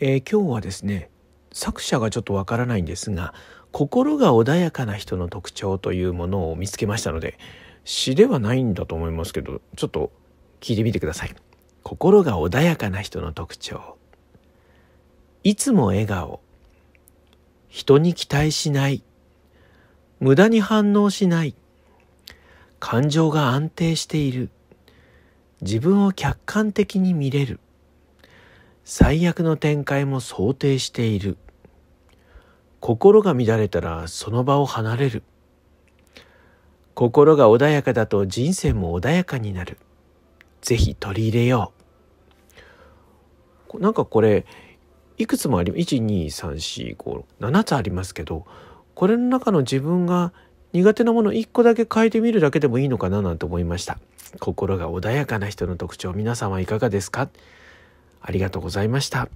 えー、今日はですね作者がちょっとわからないんですが心が穏やかな人の特徴というものを見つけましたので詩ではないんだと思いますけどちょっと聞いてみてください心が穏やかな人の特徴いつも笑顔人に期待しない無駄に反応しない感情が安定している自分を客観的に見れる最悪の展開も想定している心が乱れたらその場を離れる心が穏やかだと人生も穏やかになるぜひ取り入れようなんかこれいくつもあり12345つありますけどこれの中の自分が苦手なもの1個だけ変えてみるだけでもいいのかななんて思いました心が穏やかな人の特徴皆さんはいかがですかありがとうございました。